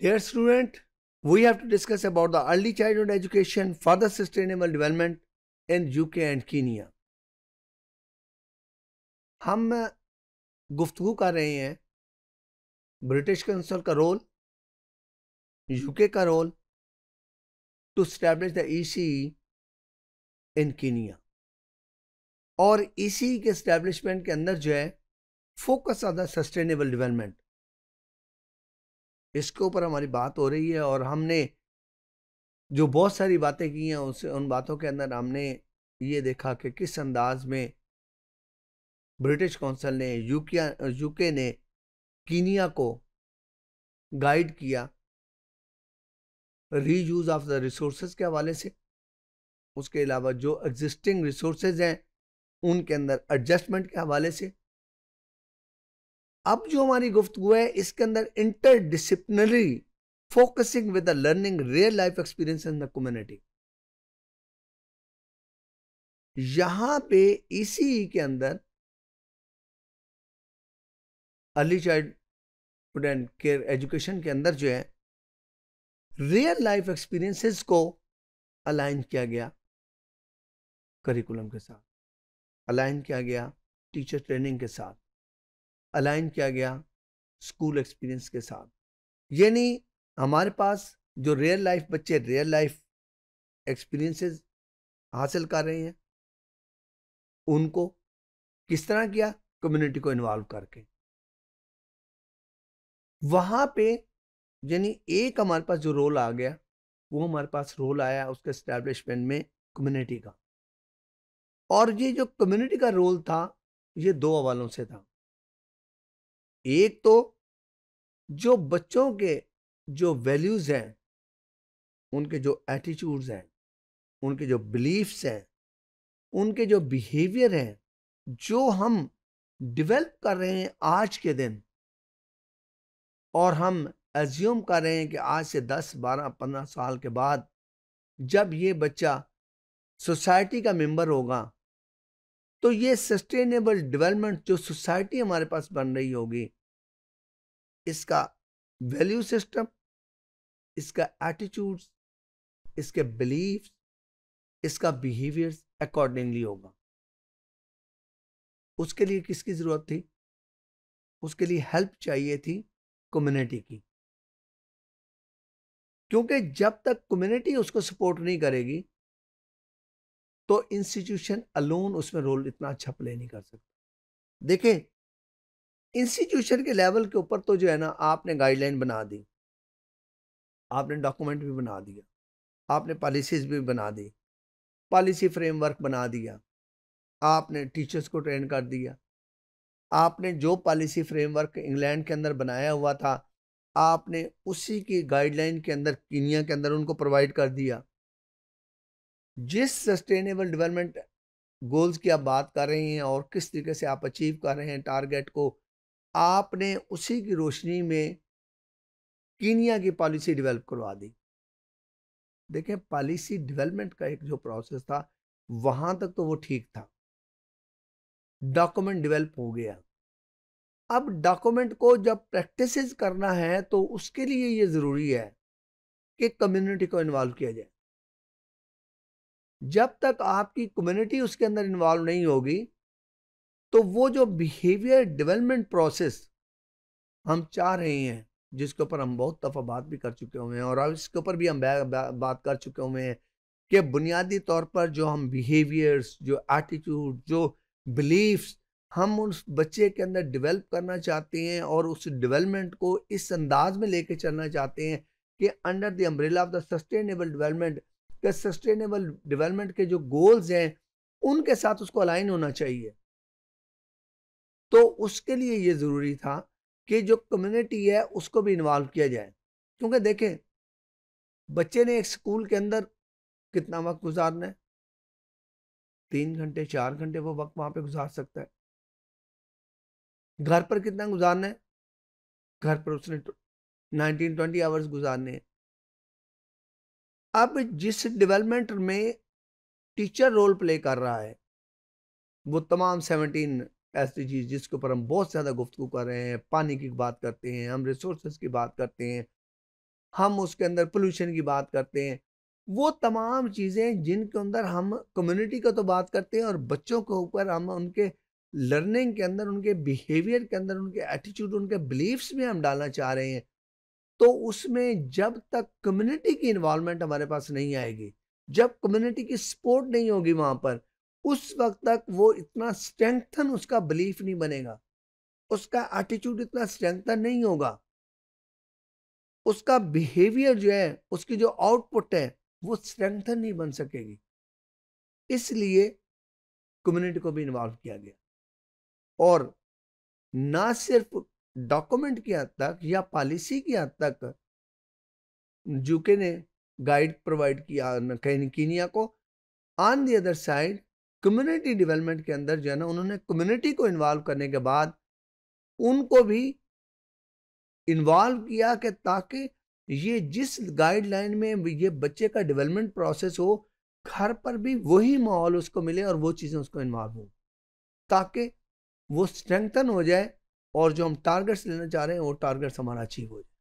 Dear student, we have to discuss about the early childhood education for the sustainable development in UK and Kenya. हम गुफ्तु कर रहे हैं British council का role UK का role to establish the EC in Kenya और इसी के स्टैब्लिशमेंट के अंदर जो है focus on the sustainable development इसके ऊपर हमारी बात हो रही है और हमने जो बहुत सारी बातें की हैं उस उन बातों के अंदर हमने ये देखा कि किस अंदाज में ब्रिटिश काउंसिल ने यूकिया यूके ने कीनिया को गाइड किया री यूज़ ऑफ द रिसोर्स के हवाले से उसके अलावा जो एग्जिस्टिंग रिसोर्स हैं उनके अंदर एडजस्टमेंट के हवाले से अब जो हमारी गुफ्तु है इसके अंदर interdisciplinary focusing with the learning real life experience in the community यहां पे इसी के अंदर early child and care education के अंदर जो है रियल लाइफ एक्सपीरियंसेस को अलाइन किया गया करिकुलम के साथ अलाइन किया गया टीचर ट्रेनिंग के साथ अलाइन किया गया स्कूल एक्सपीरियंस के साथ यानी हमारे पास जो रियल लाइफ बच्चे रियल लाइफ एक्सपीरियंसेस हासिल कर रहे हैं उनको किस तरह किया कम्युनिटी को इन्वॉल्व करके वहाँ पे यानी एक हमारे पास जो रोल आ गया वो हमारे पास रोल आया उसके इस्टेब्लिशमेंट में कम्युनिटी का और ये जो कम्युनिटी का रोल था ये दो हवालों से था एक तो जो बच्चों के जो वैल्यूज़ हैं उनके जो एटीट्यूड्स हैं उनके जो बिलीफ्स हैं उनके जो बिहेवियर हैं जो हम डिवेलप कर रहे हैं आज के दिन और हम एज्यूम कर रहे हैं कि आज से 10, 12, 15 साल के बाद जब ये बच्चा सोसाइटी का मेंबर होगा तो ये सस्टेनेबल डेवलपमेंट जो सोसाइटी हमारे पास बन रही होगी इसका वैल्यू सिस्टम इसका एटीट्यूड्स इसके बिलीफ इसका बिहेवियर्स अकॉर्डिंगली होगा उसके लिए किसकी ज़रूरत थी उसके लिए हेल्प चाहिए थी कम्युनिटी की क्योंकि जब तक कम्युनिटी उसको सपोर्ट नहीं करेगी तो इंस्टीट्यूशन अलोन उसमें रोल इतना अच्छा प्ले नहीं कर सकता देखें इंस्टीट्यूशन के लेवल के ऊपर तो जो है ना आपने गाइडलाइन बना दी आपने डॉक्यूमेंट भी बना दिया आपने पॉलिसीज़ भी बना दी पॉलिसी फ्रेमवर्क बना दिया आपने टीचर्स को ट्रेन कर दिया आपने जो पॉलिसी फ्रेमवर्क इंग्लैंड के अंदर बनाया हुआ था आपने उसी की गाइडलाइन के अंदर कीनिया के अंदर उनको प्रोवाइड कर दिया जिस सस्टेनेबल डेवलपमेंट गोल्स की आप बात कर रहे हैं और किस तरीके से आप अचीव कर रहे हैं टारगेट को आपने उसी की रोशनी में कीनिया की पॉलिसी डेवलप करवा दी देखें पॉलिसी डेवलपमेंट का एक जो प्रोसेस था वहाँ तक तो वो ठीक था डॉक्यूमेंट डेवलप हो गया अब डॉक्यूमेंट को जब प्रैक्टिस करना है तो उसके लिए ये ज़रूरी है कि कम्युनिटी को इन्वॉल्व किया जाए जब तक आपकी कम्युनिटी उसके अंदर इन्वॉल्व नहीं होगी तो वो जो बिहेवियर डेवलपमेंट प्रोसेस हम चाह रहे हैं जिसके ऊपर हम बहुत दफ़ा बात भी कर चुके हुए हैं और अब इसके ऊपर भी हम बात कर चुके हुए हैं कि बुनियादी तौर पर जो हम बिहेवियर्स जो एटीट्यूड जो बिलीफ्स हम उस बच्चे के अंदर डेवलप करना चाहते हैं और उस डेवलपमेंट को इस अंदाज में लेके चलना चाहते हैं कि under the umbrella of the sustainable development कि सस्टेनेबल डेवलपमेंट के जो गोल्स हैं उनके साथ उसको अलाइन होना चाहिए तो उसके लिए ये ज़रूरी था कि जो कम्युनिटी है उसको भी इन्वॉल्व किया जाए क्योंकि देखें बच्चे ने एक स्कूल के अंदर कितना वक्त गुजारना है तीन घंटे चार घंटे वो वक्त वहाँ पे गुजार सकता है घर पर कितना गुजारना है घर पर उसने नाइनटीन ट्वेंटी आवर्स गुजारने हैं अब जिस डेवलपमेंट में टीचर रोल प्ले कर रहा है वो तमाम सेवनटीन ऐसी चीज़ जिसके ऊपर हम बहुत ज़्यादा गुफ्तु कर रहे हैं पानी की बात करते हैं हम रिसोर्स की बात करते हैं हम उसके अंदर पोल्यूशन की बात करते हैं वो तमाम चीज़ें जिनके अंदर हम कम्युनिटी का तो बात करते हैं और बच्चों के ऊपर हम उनके लर्निंग के अंदर उनके बिहेवियर के अंदर उनके एटीट्यूड उनके बिलीव्स में हम डालना चाह रहे हैं तो उसमें जब तक कम्युनिटी की इन्वॉल्वमेंट हमारे पास नहीं आएगी जब कम्युनिटी की सपोर्ट नहीं होगी वहाँ पर उस वक्त तक वो इतना स्ट्रेंथन उसका बिलीफ नहीं बनेगा उसका एटीट्यूड इतना स्ट्रेंथन नहीं होगा उसका बिहेवियर जो है उसकी जो आउटपुट है वो स्ट्रेंथन नहीं बन सकेगी इसलिए कम्युनिटी को भी इन्वॉल्व किया गया और ना सिर्फ डॉक्यूमेंट की हद तक या पॉलिसी की हद तक जूके ने गाइड प्रोवाइड किया कीनिया को on the other side community development के अंदर जो है ना उन्होंने कम्युनिटी को इन्वॉल्व करने के बाद उनको भी इन्वॉल्व किया कि ताकि ये जिस गाइडलाइन में ये बच्चे का डेवलपमेंट प्रोसेस हो घर पर भी वही माहौल उसको मिले और वो चीज़ें उसको इन्वॉल्व हो ताकि वो स्ट्रेंथन हो जाए और जो हम टारगेट्स लेना चाह रहे हैं वो टारगेट्स हमारा अचीव हो जाए